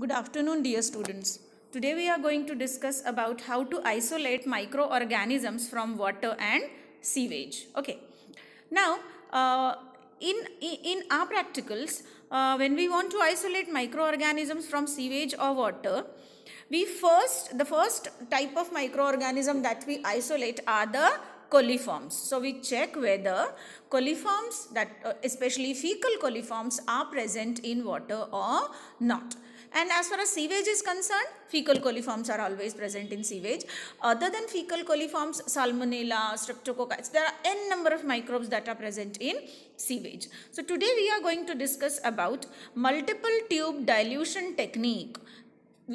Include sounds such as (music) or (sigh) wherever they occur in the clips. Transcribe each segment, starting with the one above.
Good afternoon dear students. Today we are going to discuss about how to isolate microorganisms from water and sewage. Okay. Now, uh, in, in our practicals, uh, when we want to isolate microorganisms from sewage or water, we first, the first type of microorganism that we isolate are the coliforms. So we check whether coliforms that uh, especially fecal coliforms are present in water or not. And as far as sewage is concerned, fecal coliforms are always present in sewage. Other than fecal coliforms, salmonella, streptococcus, there are n number of microbes that are present in sewage. So today we are going to discuss about multiple tube dilution technique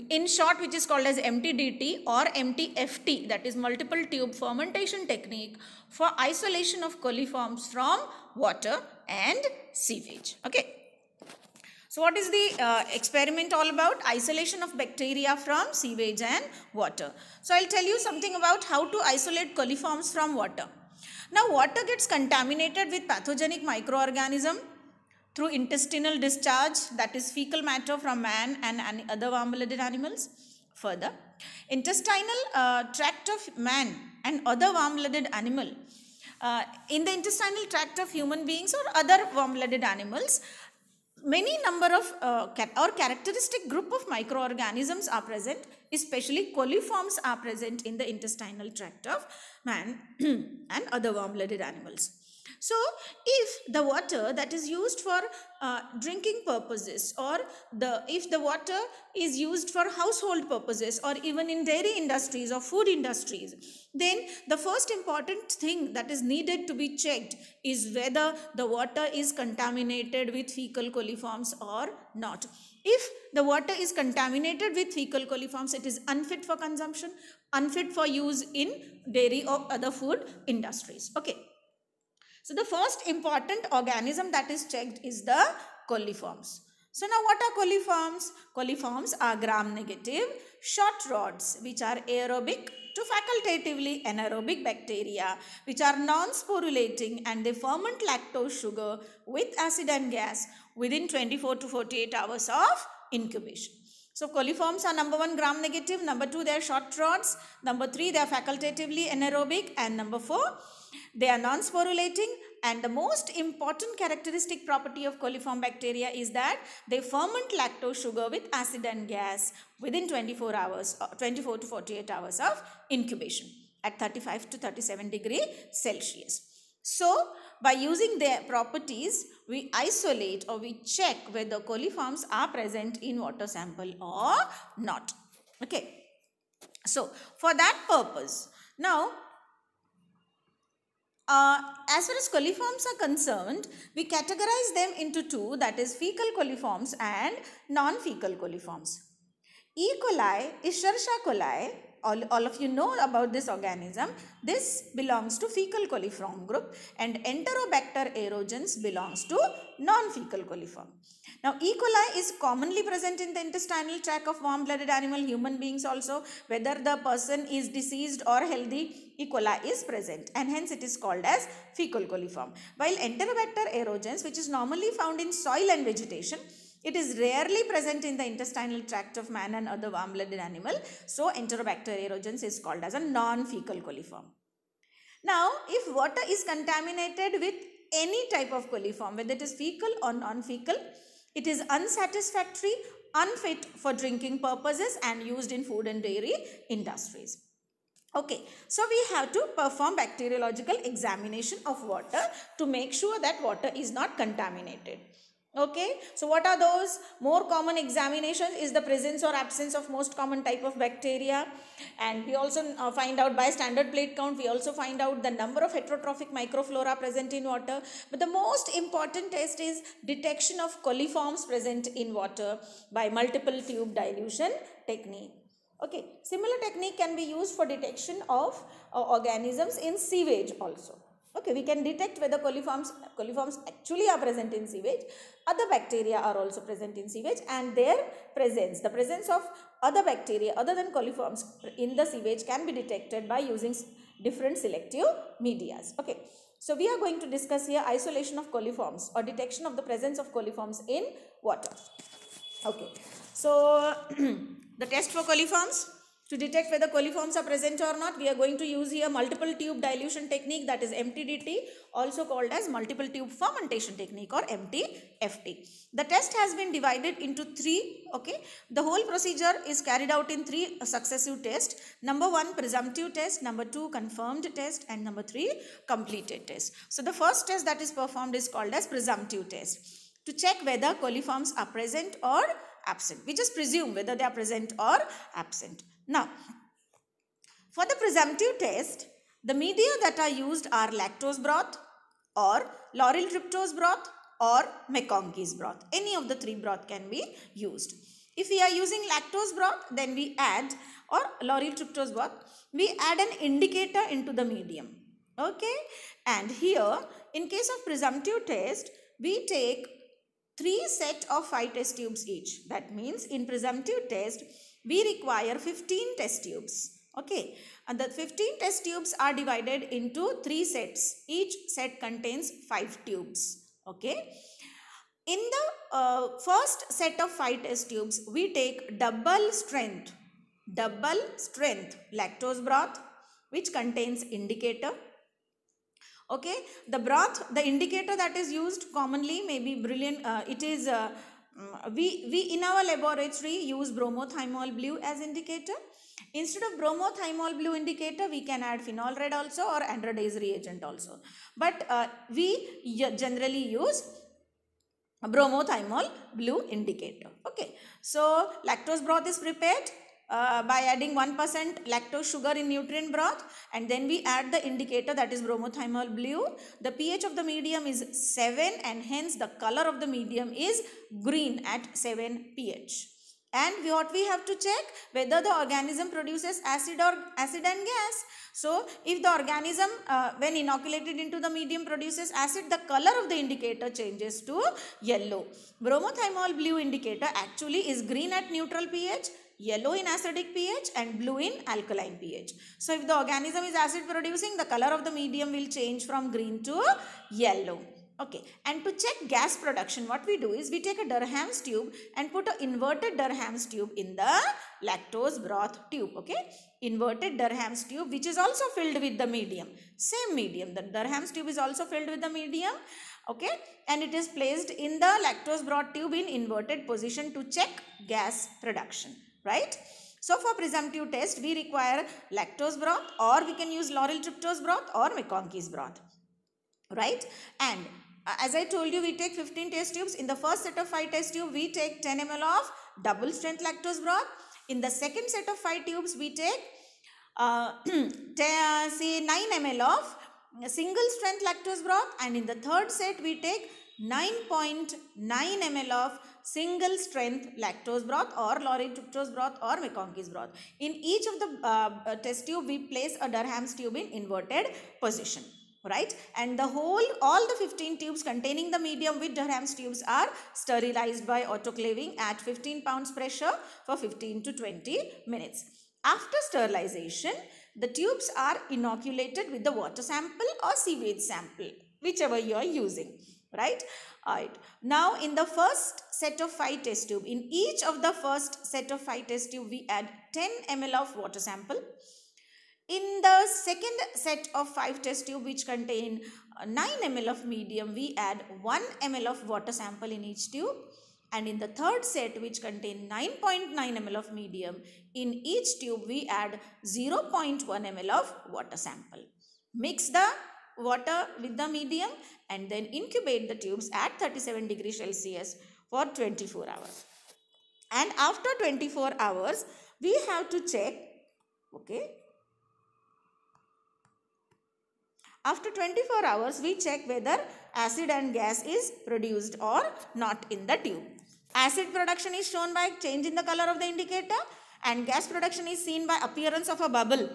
in short which is called as MTDT or MTFT that is multiple tube fermentation technique for isolation of coliforms from water and sewage. Okay. So what is the uh, experiment all about? Isolation of bacteria from sewage and water. So I'll tell you something about how to isolate coliforms from water. Now water gets contaminated with pathogenic microorganism through intestinal discharge that is fecal matter from man and, other warm-blooded animals. Further, intestinal uh, tract of man and other warm-blooded animal uh, in the intestinal tract of human beings or other warm-blooded animals, many number of uh, or characteristic group of microorganisms are present especially coliforms are present in the intestinal tract of man (clears throat) and other warm blooded animals. So if the water that is used for uh, drinking purposes or the if the water is used for household purposes or even in dairy industries or food industries, then the first important thing that is needed to be checked is whether the water is contaminated with fecal coliforms or not. If the water is contaminated with fecal coliforms, it is unfit for consumption, unfit for use in dairy or other food industries. Okay. So the first important organism that is checked is the coliforms. So now what are coliforms? Coliforms are gram-negative short rods which are aerobic to facultatively anaerobic bacteria which are non-sporulating and they ferment lactose sugar with acid and gas within 24 to 48 hours of incubation. So coliforms are number one gram negative, number two they are short rods, number three they are facultatively anaerobic and number four they are non-sporulating and the most important characteristic property of coliform bacteria is that they ferment lactose sugar with acid and gas within 24 hours, uh, 24 to 48 hours of incubation at 35 to 37 degree Celsius. So, by using their properties, we isolate or we check whether coliforms are present in water sample or not. Okay. So, for that purpose, now uh, as far as coliforms are concerned, we categorize them into two that is fecal coliforms and non-fecal coliforms. E. coli is Shersha coli all, all of you know about this organism. This belongs to fecal coliform group and Enterobacter aerogens belongs to non-fecal coliform. Now, E. coli is commonly present in the intestinal tract of warm-blooded animal, human beings also, whether the person is diseased or healthy, E. coli is present and hence it is called as fecal coliform. While Enterobacter aerogens, which is normally found in soil and vegetation, it is rarely present in the intestinal tract of man and other warm-blooded animal. So, Enterobacter is called as a non-fecal coliform. Now, if water is contaminated with any type of coliform, whether it is fecal or non-fecal, it is unsatisfactory, unfit for drinking purposes and used in food and dairy industries. Okay, so we have to perform bacteriological examination of water to make sure that water is not contaminated. Okay, so what are those? More common examinations is the presence or absence of most common type of bacteria. And we also uh, find out by standard plate count, we also find out the number of heterotrophic microflora present in water. But the most important test is detection of coliforms present in water by multiple tube dilution technique. Okay, similar technique can be used for detection of uh, organisms in sewage also. Okay, we can detect whether coliforms, coliforms actually are present in sewage. Other bacteria are also present in sewage and their presence, the presence of other bacteria other than coliforms in the sewage can be detected by using different selective medias. Okay, so we are going to discuss here isolation of coliforms or detection of the presence of coliforms in water. Okay, so (clears throat) the test for coliforms to detect whether coliforms are present or not, we are going to use here multiple tube dilution technique that is MTDT, also called as multiple tube fermentation technique or MTFT. The test has been divided into three, okay. The whole procedure is carried out in three successive tests. Number one, presumptive test. Number two, confirmed test. And number three, completed test. So the first test that is performed is called as presumptive test to check whether coliforms are present or absent. We just presume whether they are present or absent. Now, for the presumptive test, the media that are used are lactose broth or laurel tryptose broth or McConkey's broth. Any of the three broth can be used. If we are using lactose broth, then we add or laurel tryptose broth, we add an indicator into the medium. Okay. And here, in case of presumptive test, we take 3 set of 5 test tubes each. That means in presumptive test, we require 15 test tubes okay and the 15 test tubes are divided into three sets each set contains five tubes okay in the uh, first set of five test tubes we take double strength double strength lactose broth which contains indicator okay the broth the indicator that is used commonly may be brilliant uh, it is uh, Mm, we, we in our laboratory use bromothymol blue as indicator. Instead of bromothymol blue indicator, we can add phenol red also or anhydrolase reagent also. But uh, we generally use bromothymol blue indicator. Okay. So, lactose broth is prepared. Uh, by adding 1% lactose sugar in nutrient broth and then we add the indicator that is bromothymol blue. The pH of the medium is 7 and hence the color of the medium is green at 7 pH. And what we have to check whether the organism produces acid or acid and gas. So if the organism uh, when inoculated into the medium produces acid, the color of the indicator changes to yellow. Bromothymol blue indicator actually is green at neutral pH yellow in acidic pH and blue in alkaline pH. So if the organism is acid producing, the color of the medium will change from green to yellow. Okay, and to check gas production, what we do is we take a Durham's tube and put an inverted Durham's tube in the lactose broth tube. Okay, inverted Durham's tube which is also filled with the medium. Same medium, the Durham's tube is also filled with the medium. Okay, and it is placed in the lactose broth tube in inverted position to check gas production right? So for presumptive test, we require lactose broth or we can use laurel tryptose broth or McConkey's broth, right? And uh, as I told you, we take 15 test tubes. In the first set of 5 test tubes, we take 10 ml of double strength lactose broth. In the second set of 5 tubes, we take uh, (clears throat) uh say 9 ml of single strength lactose broth and in the third set we take 9.9 ml of single strength lactose broth or lauric fructose broth or McConkey's broth. In each of the uh, uh test tube, we place a Durham's tube in inverted position right and the whole all the 15 tubes containing the medium with Durham's tubes are sterilized by autoclaving at 15 pounds pressure for 15 to 20 minutes. After sterilization, the tubes are inoculated with the water sample or seaweed sample whichever you are using right Alright, now in the first set of five test tube in each of the first set of five test tube we add 10 ml of water sample in the second set of five test tube which contain uh, 9 ml of medium we add 1 ml of water sample in each tube and in the third set which contain 9.9 .9 ml of medium in each tube we add 0.1 ml of water sample mix the water with the medium and then incubate the tubes at 37 degrees Celsius for 24 hours. And after 24 hours, we have to check, okay, After 24 hours, we check whether acid and gas is produced or not in the tube. Acid production is shown by change in the color of the indicator and gas production is seen by appearance of a bubble.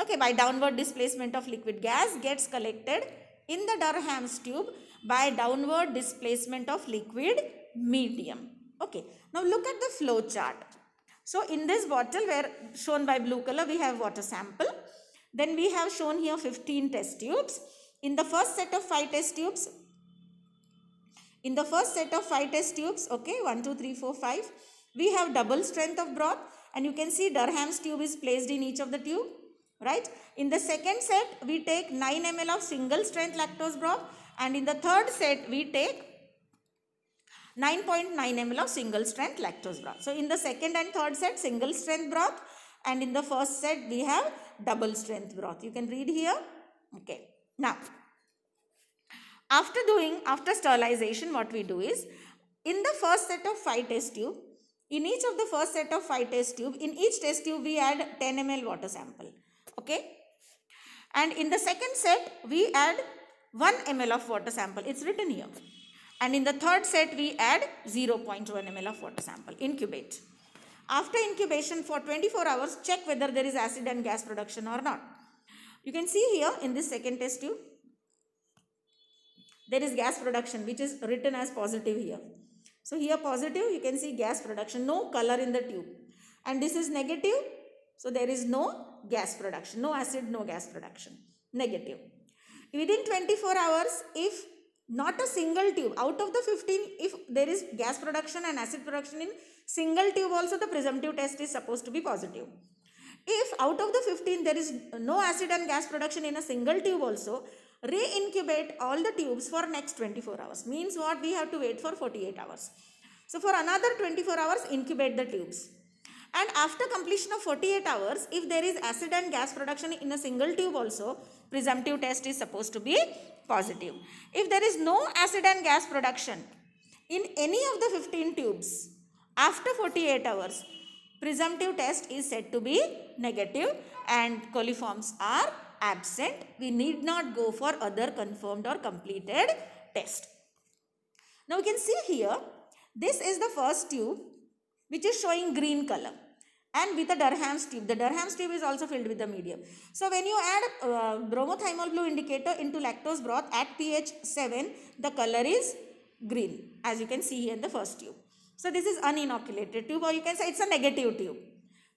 Okay, by downward displacement of liquid gas gets collected in the Durham's tube by downward displacement of liquid medium. Okay, now look at the flow chart. So in this bottle where shown by blue color we have water sample. Then we have shown here 15 test tubes. In the first set of 5 test tubes, in the first set of 5 test tubes, okay, 1, 2, 3, 4, 5, we have double strength of broth and you can see Durham's tube is placed in each of the tube right. In the second set, we take 9 ml of single strength lactose broth and in the third set, we take 9.9 ml of single strength lactose broth. So, in the second and third set, single strength broth and in the first set, we have double strength broth. You can read here. Okay. Now, after doing, after sterilization, what we do is, in the first set of 5 test tube, in each of the first set of 5 test tube, in each test tube we add 10 ml water sample okay and in the second set we add 1 ml of water sample it's written here and in the third set we add 0.1 ml of water sample incubate after incubation for 24 hours check whether there is acid and gas production or not you can see here in this second test tube there is gas production which is written as positive here so here positive you can see gas production no color in the tube and this is negative so there is no gas production, no acid, no gas production. Negative. Within 24 hours, if not a single tube, out of the 15, if there is gas production and acid production in single tube also, the presumptive test is supposed to be positive. If out of the 15 there is no acid and gas production in a single tube also, re-incubate all the tubes for next 24 hours. Means what? We have to wait for 48 hours. So for another 24 hours, incubate the tubes. And after completion of 48 hours, if there is acid and gas production in a single tube also, presumptive test is supposed to be positive. If there is no acid and gas production in any of the 15 tubes, after 48 hours, presumptive test is said to be negative and coliforms are absent. We need not go for other confirmed or completed test. Now we can see here, this is the first tube which is showing green color and with a Durham's tube. The Durham's tube is also filled with the medium. So when you add uh, blue indicator into lactose broth at pH 7, the color is green as you can see here in the first tube. So this is uninoculated tube or you can say it's a negative tube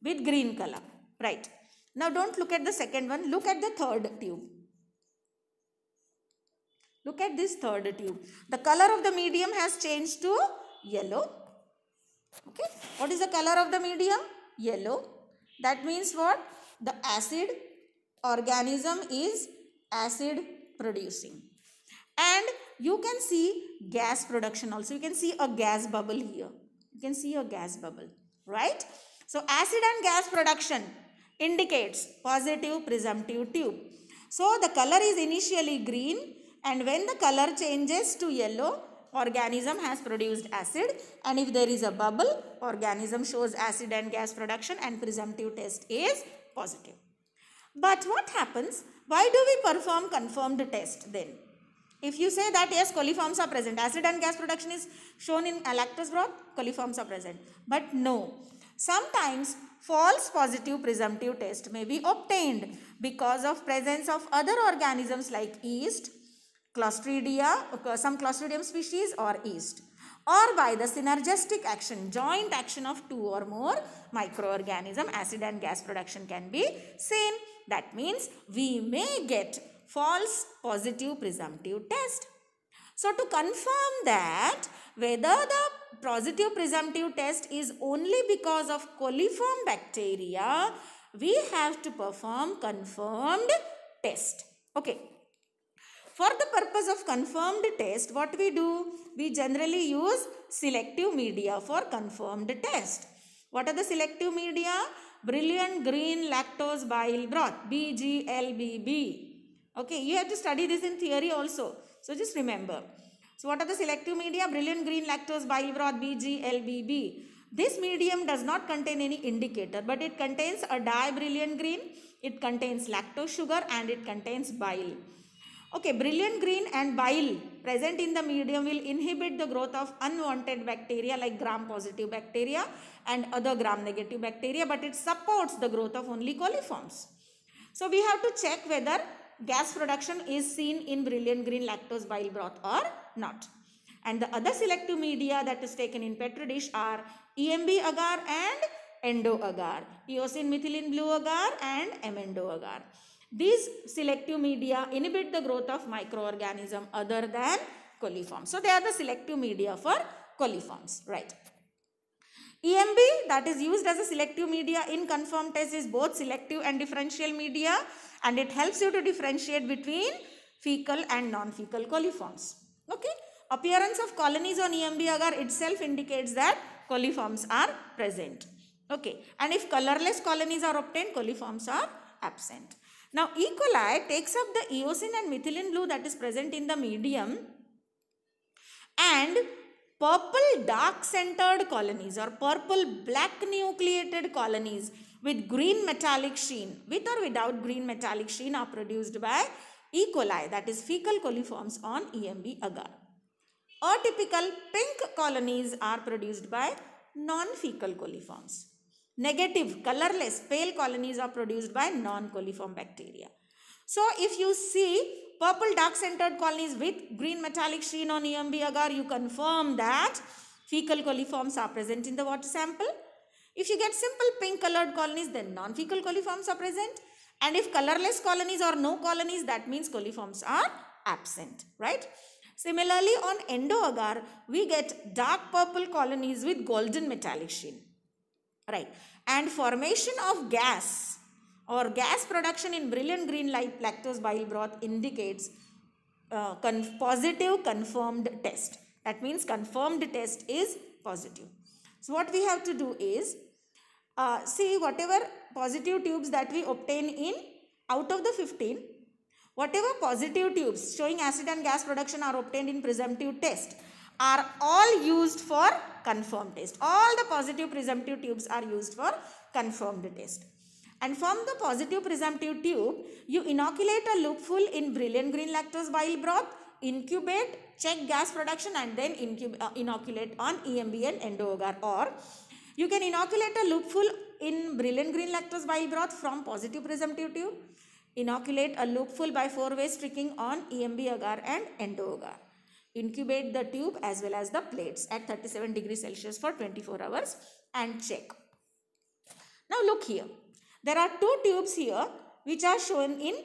with green color. Right. Now don't look at the second one. Look at the third tube. Look at this third tube. The color of the medium has changed to yellow. Okay. What is the color of the medium? yellow. That means what? The acid organism is acid producing. And you can see gas production also. You can see a gas bubble here. You can see a gas bubble, right? So acid and gas production indicates positive presumptive tube. So the color is initially green and when the color changes to yellow, organism has produced acid and if there is a bubble organism shows acid and gas production and presumptive test is positive. But what happens? Why do we perform confirmed test then? If you say that yes, coliforms are present, acid and gas production is shown in lactose broth, coliforms are present. But no, sometimes false positive presumptive test may be obtained because of presence of other organisms like yeast, Clostridia, some Clostridium species or yeast or by the synergistic action, joint action of two or more microorganism, acid and gas production can be seen. That means we may get false positive presumptive test. So to confirm that whether the positive presumptive test is only because of coliform bacteria, we have to perform confirmed test. Okay, for the purpose of confirmed test, what we do? We generally use selective media for confirmed test. What are the selective media? Brilliant green lactose bile broth, BGLBB. Okay, you have to study this in theory also. So just remember. So what are the selective media? Brilliant green lactose bile broth, BGLBB. This medium does not contain any indicator, but it contains a brilliant green, it contains lactose sugar and it contains bile. Okay, brilliant green and bile present in the medium will inhibit the growth of unwanted bacteria like gram-positive bacteria and other gram-negative bacteria but it supports the growth of only coliforms. So we have to check whether gas production is seen in brilliant green lactose bile broth or not. And the other selective media that is taken in petri dish are EMB agar and endo agar, eosin methylene blue agar and amendo agar. These selective media inhibit the growth of microorganism other than coliforms. So they are the selective media for coliforms, right? EMB that is used as a selective media in confirmed test is both selective and differential media and it helps you to differentiate between fecal and non-fecal coliforms. Okay. Appearance of colonies on EMB agar itself indicates that coliforms are present. Okay. And if colorless colonies are obtained, coliforms are absent. Now E. coli takes up the eosin and methylene blue that is present in the medium and purple dark centered colonies or purple black nucleated colonies with green metallic sheen with or without green metallic sheen are produced by E. coli that is fecal coliforms on EMB agar. Atypical pink colonies are produced by non-fecal coliforms. Negative, colorless, pale colonies are produced by non-coliform bacteria. So if you see purple dark centered colonies with green metallic sheen on EMB agar, you confirm that fecal coliforms are present in the water sample. If you get simple pink colored colonies, then non-fecal coliforms are present. And if colorless colonies or no colonies, that means coliforms are absent, right? Similarly, on endo agar, we get dark purple colonies with golden metallic sheen right and formation of gas or gas production in brilliant green light lactose bile broth indicates uh, con positive confirmed test that means confirmed test is positive so what we have to do is uh, see whatever positive tubes that we obtain in out of the 15 whatever positive tubes showing acid and gas production are obtained in presumptive test are all used for confirmed test. All the positive presumptive tubes are used for confirmed test. And from the positive presumptive tube, you inoculate a loopful in brilliant green lactose bile broth, incubate, check gas production and then uh, inoculate on EMB and agar. or you can inoculate a loopful in brilliant green lactose bile broth from positive presumptive tube. Inoculate a loopful by four-way streaking on EMB agar and agar. Incubate the tube as well as the plates at 37 degrees Celsius for 24 hours and check. Now look here. There are two tubes here which are shown in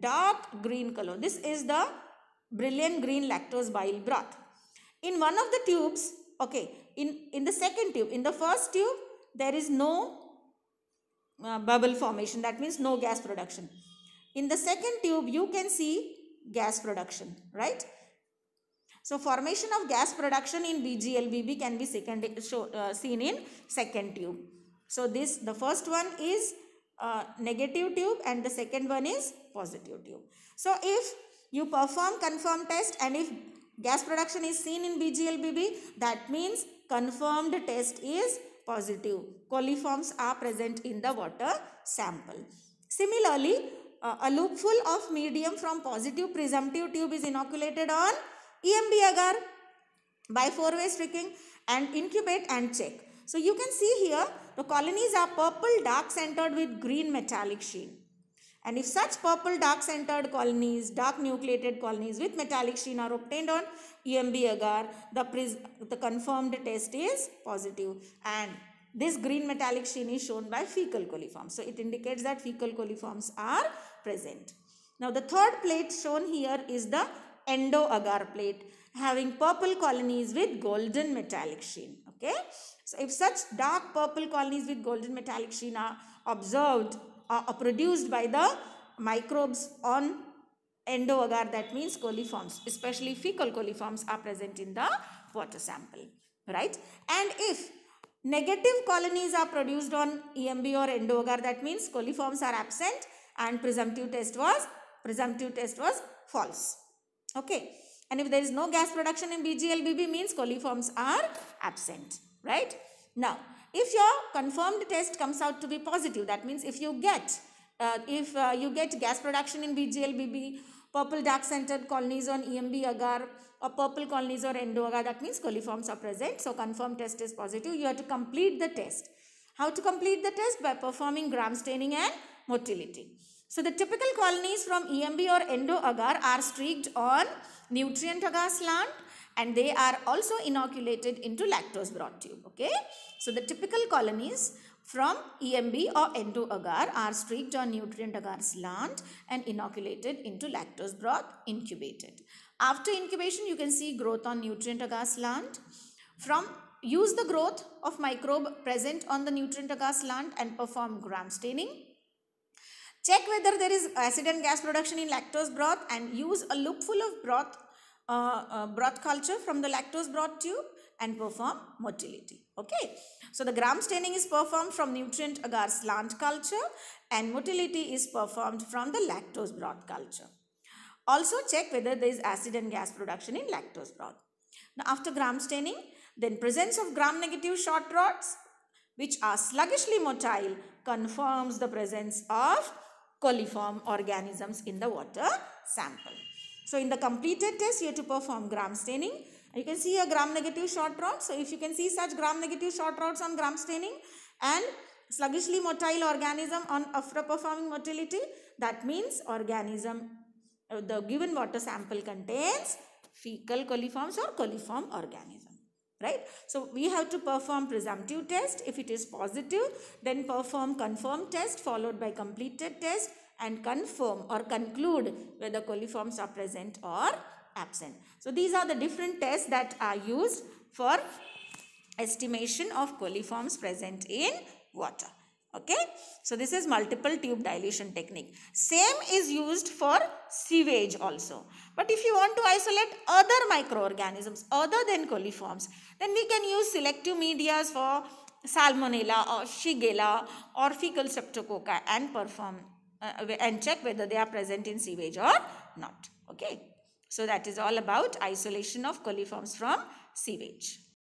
dark green color. This is the brilliant green lactose bile broth. In one of the tubes, okay, in, in the second tube, in the first tube, there is no uh, bubble formation. That means no gas production. In the second tube, you can see gas production, right? So formation of gas production in BGLBB can be second, show, uh, seen in second tube. So this the first one is uh, negative tube and the second one is positive tube. So if you perform confirm test and if gas production is seen in BGLBB that means confirmed test is positive. Coliforms are present in the water sample. Similarly, uh, a loop full of medium from positive presumptive tube is inoculated on EMB agar by four-way streaking and incubate and check. So you can see here the colonies are purple dark centered with green metallic sheen. And if such purple dark centered colonies, dark nucleated colonies with metallic sheen are obtained on EMB agar, the, the confirmed test is positive. And this green metallic sheen is shown by fecal coliforms. So it indicates that fecal coliforms are present. Now the third plate shown here is the Endo agar plate having purple colonies with golden metallic sheen. Okay. So if such dark purple colonies with golden metallic sheen are observed uh, are produced by the microbes on endo agar, that means coliforms especially fecal coliforms are present in the water sample right and if negative colonies are produced on emb or endo agar, that means coliforms are absent and presumptive test was presumptive test was false Okay. And if there is no gas production in BGLBB means coliforms are absent, right? Now, if your confirmed test comes out to be positive, that means if you get, uh, if uh, you get gas production in BGLBB, purple dark centered colonies on EMB agar or purple colonies or endo agar, that means coliforms are present. So, confirmed test is positive. You have to complete the test. How to complete the test? By performing gram staining and motility. So the typical colonies from EMB or endo agar are streaked on nutrient agar slant and they are also inoculated into lactose broth. tube. Okay. So the typical colonies from EMB or endo agar are streaked on nutrient agar slant and inoculated into lactose broth incubated. After incubation you can see growth on nutrient agar slant. From use the growth of microbe present on the nutrient agar slant and perform gram staining Check whether there is acid and gas production in lactose broth and use a loopful of broth, uh, uh, broth culture from the lactose broth tube and perform motility. Okay. So the gram staining is performed from nutrient agar slant culture and motility is performed from the lactose broth culture. Also check whether there is acid and gas production in lactose broth. Now after gram staining, then presence of gram negative short rods which are sluggishly motile confirms the presence of coliform organisms in the water sample. So in the completed test, you have to perform gram staining. You can see a gram-negative short rod. So if you can see such gram-negative short rods on gram staining and sluggishly motile organism on after performing motility, that means organism, uh, the given water sample contains fecal coliforms or coliform organism right so we have to perform presumptive test if it is positive then perform confirm test followed by completed test and confirm or conclude whether coliforms are present or absent so these are the different tests that are used for estimation of coliforms present in water okay so this is multiple tube dilution technique same is used for sewage also but if you want to isolate other microorganisms other than coliforms then we can use selective medias for salmonella or shigella or fecal streptococci and perform uh, uh, and check whether they are present in sewage or not. Okay. So that is all about isolation of coliforms from sewage.